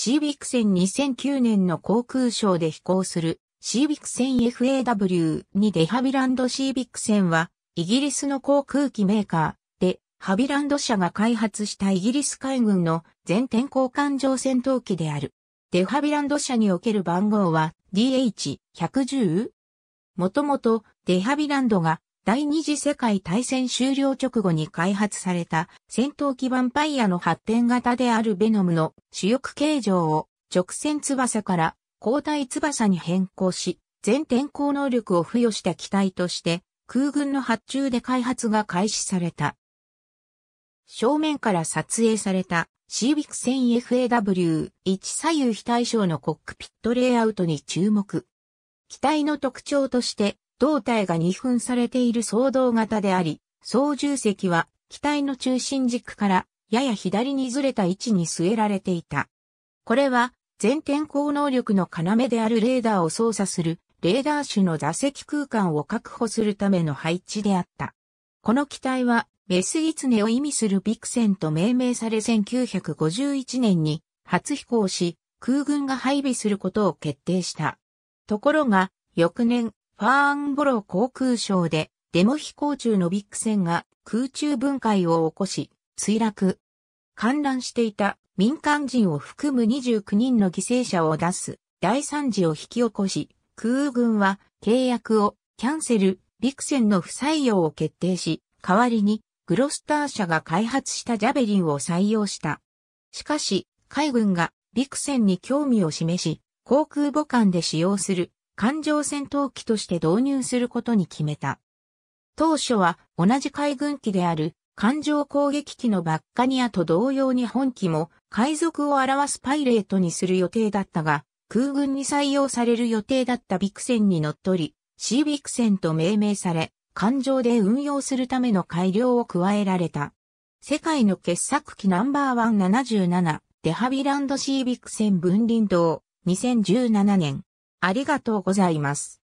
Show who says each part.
Speaker 1: シービックセン2009年の航空ショーで飛行するシービックセン f a w にデハビランドシービックセンはイギリスの航空機メーカーでハビランド社が開発したイギリス海軍の全天候艦上戦闘機である。デハビランド社における番号は DH110? もともとデハビランドが第二次世界大戦終了直後に開発された戦闘機ヴァンパイアの発展型であるベノムの主翼形状を直線翼から交代翼に変更し、全天候能力を付与した機体として空軍の発注で開発が開始された。正面から撮影されたシービク1 0 0 0 FAW1 左右非対称のコックピットレイアウトに注目。機体の特徴として胴体が二分されている総動型であり、操縦席は機体の中心軸からやや左にずれた位置に据えられていた。これは全天候能力の要であるレーダーを操作するレーダー種の座席空間を確保するための配置であった。この機体はメスイツネを意味するビクセンと命名され1951年に初飛行し空軍が配備することを決定した。ところが翌年ファーンボロー航空ショーでデモ飛行中のビッグ船が空中分解を起こし、墜落。観覧していた民間人を含む29人の犠牲者を出す大惨事を引き起こし、空軍は契約をキャンセル、ビクセンの不採用を決定し、代わりにグロスター社が開発したジャベリンを採用した。しかし、海軍がビクセンに興味を示し、航空母艦で使用する環状戦闘機として導入することに決めた。当初は同じ海軍機である環状攻撃機のバッカニアと同様に本機も海賊を表すパイレートにする予定だったが、空軍に採用される予定だったビクセンにのっとり、シービクセンと命名され、艦上で運用するための改良を加えられた。世界の傑作機ナンバーワン77、デハビランドシービクセン分輪道、2017年。ありがとうございます。